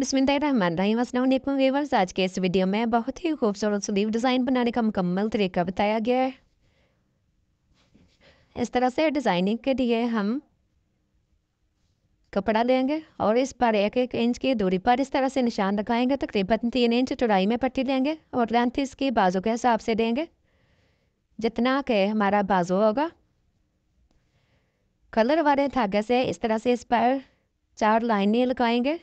बसमिलकुम weavers आज के इस वीडियो में बहुत ही खूबसूरत स्लीव डिज़ाइन बनाने का मुकम्मल तरीका बताया गया है इस तरह से डिज़ाइनिंग के लिए हम कपड़ा लेंगे और इस पर एक एक इंच की दूरी पर इस तरह से निशान लगाएंगे तकरीबन तीन इंच चौड़ाई में पट्टी लेंगे और लेंथ इसकी बाजू के हिसाब से देंगे जितना के हमारा बाजू होगा कलर वाले धागे से इस तरह से इस पर चार लाइनें लगाएंगे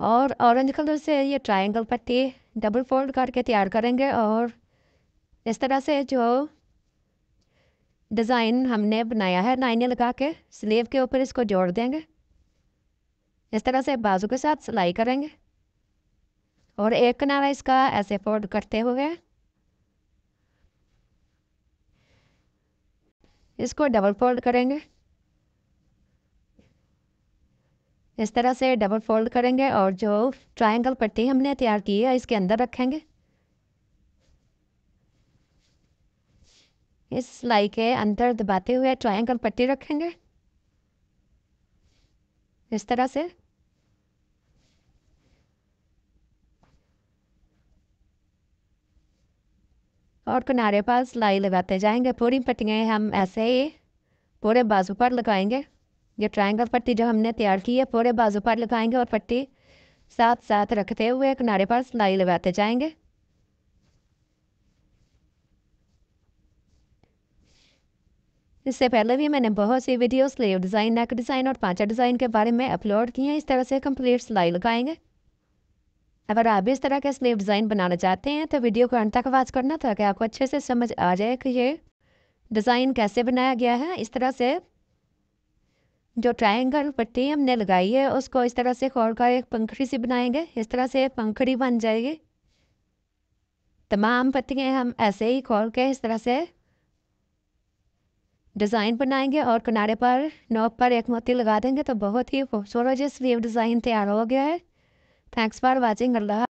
और ऑरेंज कलर से ये ट्रायंगल पट्टी डबल फोल्ड करके तैयार करेंगे और इस तरह से जो डिज़ाइन हमने बनाया है नाइने लगा के स्लीव के ऊपर इसको जोड़ देंगे इस तरह से बाजू के साथ सिलाई करेंगे और एक किनारा इसका ऐसे फोल्ड करते हुए इसको डबल फोल्ड करेंगे इस तरह से डबल फोल्ड करेंगे और जो ट्रायंगल पट्टी हमने तैयार की है इसके अंदर रखेंगे इस सिलाई के अंदर दबाते हुए ट्रायंगल पट्टी रखेंगे इस तरह से और किनारे पर सिलाई लगाते जाएंगे पूरी पट्टियाँ हम ऐसे ही पूरे बाजू पर लगाएंगे ये ट्राइंगल पट्टी जो हमने तैयार की है पूरे बाजू पर लगाएंगे और पट्टी साथ साथ रखते हुए किनारे पर सिलाई लगाते जाएंगे इससे पहले भी मैंने बहुत सी video sleeve design neck design और पांचा डिज़ाइन के बारे में अपलोड किए हैं इस तरह से कंप्लीट सिलाई लगाएंगे अगर आप भी इस तरह के स्लीव डिज़ाइन बनाना चाहते हैं तो वीडियो को अंत तक वाच करना ताकि आपको अच्छे से समझ आ जाए कि ये डिज़ाइन कैसे बनाया गया है इस तरह से जो ट्रायंगल पट्टी हमने लगाई है उसको इस तरह से खोल कर एक पंखड़ी सी बनाएंगे इस तरह से पंखड़ी बन जाएगी तमाम पत्तियाँ हम ऐसे ही खोल के इस तरह से डिज़ाइन बनाएंगे और किनारे पर नोक पर एक मोती लगा देंगे तो बहुत ही खूबसूरत स्लीव डिज़ाइन तैयार हो गया है थैंक्स फॉर वाचिंग अल्लाह